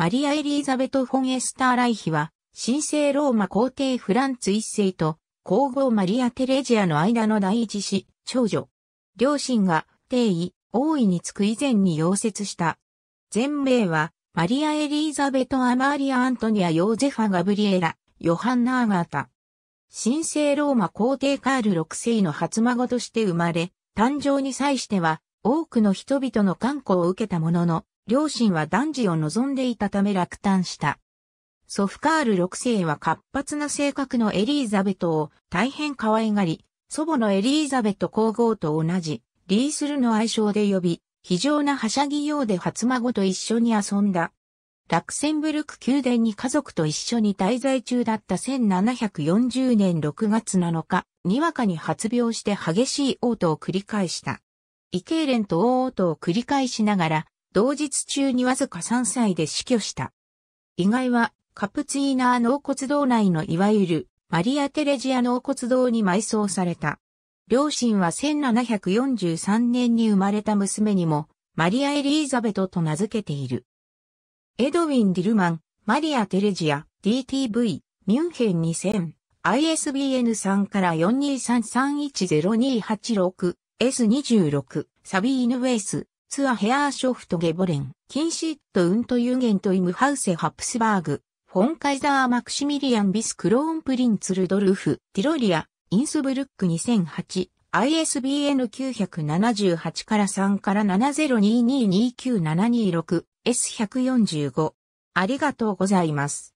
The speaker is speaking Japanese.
マリア・エリーザベト・フォン・エスター・ライヒは、神聖ローマ皇帝フランツ一世と、皇后マリア・テレジアの間の第一子、長女。両親が、帝位、王位につく以前に溶接した。全名は、マリア・エリーザベト・アマーリア・アントニア・ヨーゼファ・ガブリエラ、ヨハンナ・アガータ。神聖ローマ皇帝カール六世の初孫として生まれ、誕生に際しては、多くの人々の観光を受けたものの、両親は男児を望んでいたため落胆した。祖父カール6世は活発な性格のエリーザベトを大変可愛がり、祖母のエリーザベト皇后と同じ、リースルの愛称で呼び、非常なはしゃぎようで初孫と一緒に遊んだ。ラクセンブルク宮殿に家族と一緒に滞在中だった1740年6月7日、にわかに発病して激しい嘔吐を繰り返した。イケーレンと嘔吐を繰り返しながら、同日中にわずか3歳で死去した。意外はカプツィーナー納骨堂内のいわゆるマリア・テレジア納骨堂に埋葬された。両親は1743年に生まれた娘にもマリア・エリーザベトと名付けている。エドウィン・ディルマン、マリア・テレジア、DTV、ミュンヘン2000、ISBN3 から42331028 6 S26、サビーヌ・ウェイス、ツアヘアーショフトゲボレン、キンシットウントユーゲントイムハウセハプスバーグ、フォンカイザー・マクシミリアン・ビス・クローン・プリンツ・ルドルフ、ティロリア、インスブルック2008、ISBN 978から3から 7022297226S145。ありがとうございます。